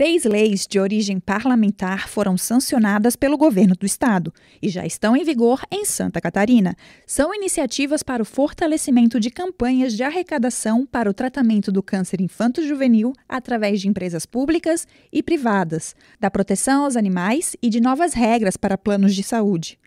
Três leis de origem parlamentar foram sancionadas pelo governo do estado e já estão em vigor em Santa Catarina. São iniciativas para o fortalecimento de campanhas de arrecadação para o tratamento do câncer infanto-juvenil através de empresas públicas e privadas, da proteção aos animais e de novas regras para planos de saúde.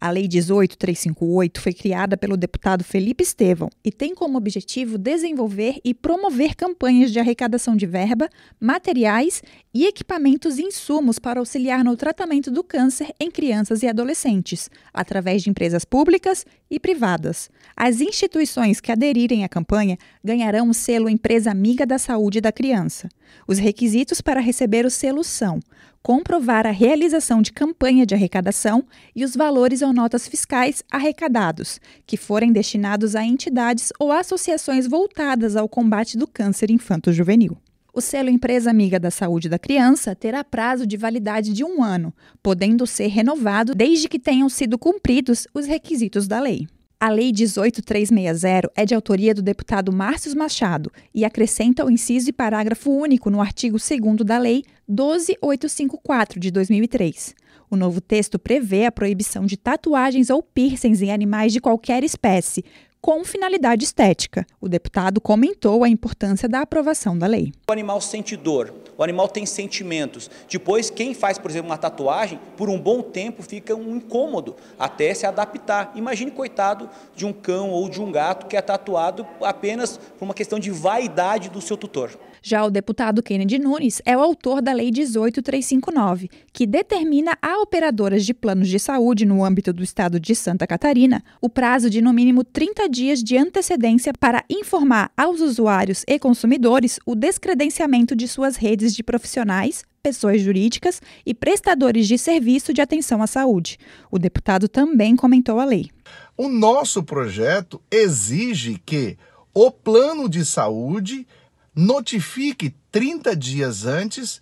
A Lei 18358 foi criada pelo deputado Felipe Estevão e tem como objetivo desenvolver e promover campanhas de arrecadação de verba, materiais e equipamentos e insumos para auxiliar no tratamento do câncer em crianças e adolescentes, através de empresas públicas e privadas. As instituições que aderirem à campanha ganharão o selo Empresa Amiga da Saúde da Criança. Os requisitos para receber o selo são comprovar a realização de campanha de arrecadação e os valores ou notas fiscais arrecadados, que forem destinados a entidades ou associações voltadas ao combate do câncer infanto-juvenil. O selo Empresa Amiga da Saúde da Criança terá prazo de validade de um ano, podendo ser renovado desde que tenham sido cumpridos os requisitos da lei. A Lei 18360 é de autoria do deputado Márcio Machado e acrescenta o inciso e parágrafo único no artigo 2 da Lei 12854 de 2003. O novo texto prevê a proibição de tatuagens ou piercings em animais de qualquer espécie, com finalidade estética. O deputado comentou a importância da aprovação da lei. O animal sente dor o animal tem sentimentos. Depois, quem faz, por exemplo, uma tatuagem, por um bom tempo fica um incômodo até se adaptar. Imagine, coitado, de um cão ou de um gato que é tatuado apenas por uma questão de vaidade do seu tutor. Já o deputado Kennedy Nunes é o autor da Lei 18359, que determina a operadoras de planos de saúde no âmbito do estado de Santa Catarina o prazo de no mínimo 30 dias de antecedência para informar aos usuários e consumidores o descredenciamento de suas redes de profissionais, pessoas jurídicas e prestadores de serviço de atenção à saúde. O deputado também comentou a lei. O nosso projeto exige que o plano de saúde notifique 30 dias antes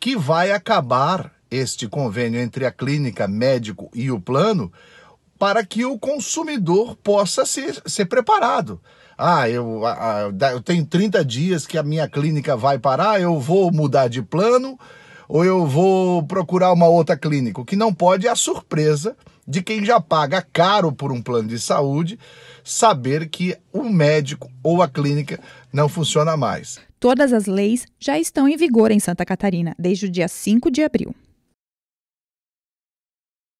que vai acabar este convênio entre a clínica, médico e o plano para que o consumidor possa ser, ser preparado. Ah, eu, eu tenho 30 dias que a minha clínica vai parar, eu vou mudar de plano ou eu vou procurar uma outra clínica. O que não pode é a surpresa de quem já paga caro por um plano de saúde saber que o médico ou a clínica não funciona mais. Todas as leis já estão em vigor em Santa Catarina desde o dia 5 de abril.